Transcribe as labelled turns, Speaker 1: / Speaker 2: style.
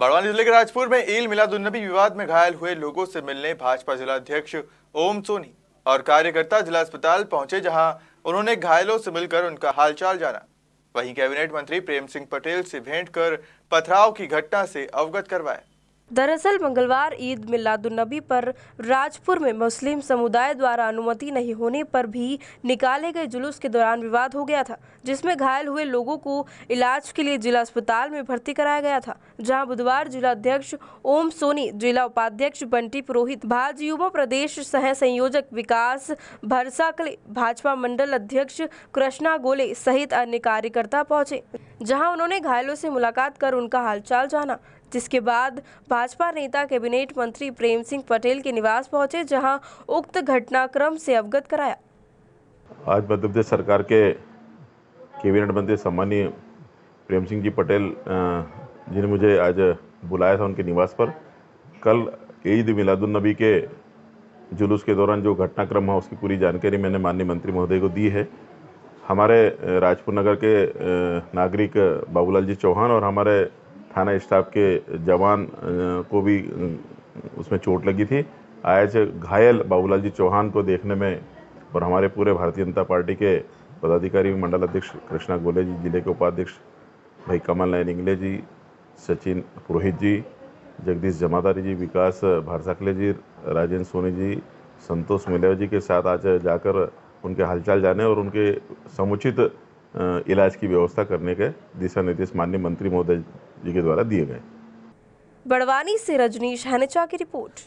Speaker 1: बड़वानी जिले के राजपुर में ईल मिलादुलनबी विवाद में घायल हुए लोगों से मिलने भाजपा जिलाध्यक्ष ओम सोनी और कार्यकर्ता जिला अस्पताल पहुंचे जहां उन्होंने घायलों से मिलकर उनका हालचाल जाना वहीं कैबिनेट मंत्री प्रेम सिंह पटेल से भेंट कर पथराव की घटना से अवगत करवाया
Speaker 2: दरअसल मंगलवार ईद मिलादुलनबी पर राजपुर में मुस्लिम समुदाय द्वारा अनुमति नहीं होने पर भी निकाले गए जुलूस के दौरान विवाद हो गया था जिसमें घायल हुए लोगों को इलाज के लिए जिला अस्पताल में भर्ती कराया गया था जहां बुधवार जिला अध्यक्ष ओम सोनी जिला उपाध्यक्ष बंटी पुरोहित भाज युवा प्रदेश सह संयोजक विकास भरसाकले भाजपा मंडल अध्यक्ष कृष्णा गोले सहित अन्य कार्यकर्ता पहुंचे जहां उन्होंने घायलों से मुलाकात कर उनका हालचाल जाना जिसके बाद भाजपा नेता कैबिनेट मंत्री प्रेम सिंह पटेल के निवास पहुंचे जहां उक्त घटनाक्रम से अवगत कराया
Speaker 3: आज मध्य प्रदेश सरकार के कैबिनेट मंत्री सम्मानी प्रेम सिंह जी पटेल जिन्हें मुझे आज बुलाया था उनके निवास पर कल ईद मिलादुलनबी के जुलूस के दौरान जो घटनाक्रम हुआ उसकी पूरी जानकारी मैंने माननीय मंत्री महोदय को दी है हमारे राजपुर नगर के नागरिक बाबूलाल जी चौहान और हमारे थाना स्टाफ के जवान को भी उसमें चोट लगी थी आज घायल बाबूलाल जी चौहान को देखने में और हमारे पूरे भारतीय जनता पार्टी के पदाधिकारी मंडल अध्यक्ष कृष्णा गोले जी जिले के उपाध्यक्ष भाई कमल नायन इंगले जी सचिन पुरोहित जी जगदीश जमादारी जी विकास भारसाखले जी राजेंद्र सोनी जी संतोष मिलेव जी के साथ आज जाकर उनके हालचाल जाने और उनके समुचित इलाज की व्यवस्था करने के दिशा निर्देश माननीय मंत्री महोदय जी के द्वारा दिए गए
Speaker 2: बड़वानी से रजनीश हैनेचा की रिपोर्ट